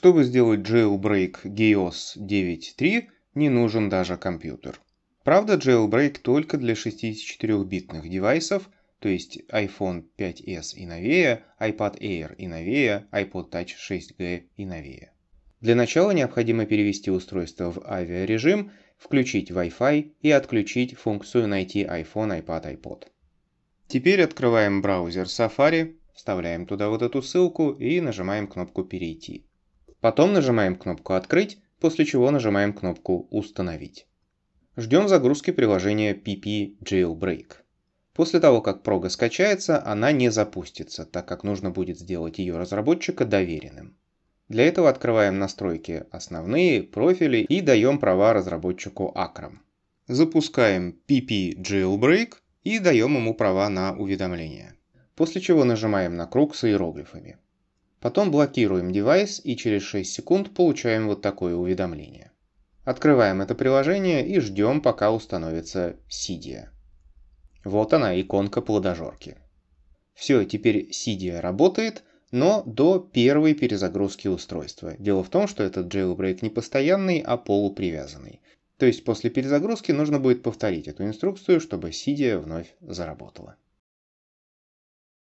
Чтобы сделать jailbreak GEOS 9.3, не нужен даже компьютер. Правда, jailbreak только для 64-битных девайсов, то есть iPhone 5s и новее, iPad Air и новее, iPod Touch 6G и новее. Для начала необходимо перевести устройство в авиарежим, включить Wi-Fi и отключить функцию «Найти iPhone, iPad, iPod». Теперь открываем браузер Safari, вставляем туда вот эту ссылку и нажимаем кнопку «Перейти». Потом нажимаем кнопку «Открыть», после чего нажимаем кнопку «Установить». Ждем загрузки приложения PP Jailbreak. После того, как прога скачается, она не запустится, так как нужно будет сделать ее разработчика доверенным. Для этого открываем настройки «Основные», «Профили» и даем права разработчику Акром. Запускаем PP Jailbreak и даем ему права на уведомления. После чего нажимаем на круг с иероглифами. Потом блокируем девайс и через 6 секунд получаем вот такое уведомление. Открываем это приложение и ждем, пока установится Cydia. Вот она, иконка плодожорки. Все, теперь Cydia работает, но до первой перезагрузки устройства. Дело в том, что этот jailbreak не постоянный, а полупривязанный. То есть после перезагрузки нужно будет повторить эту инструкцию, чтобы Cydia вновь заработала.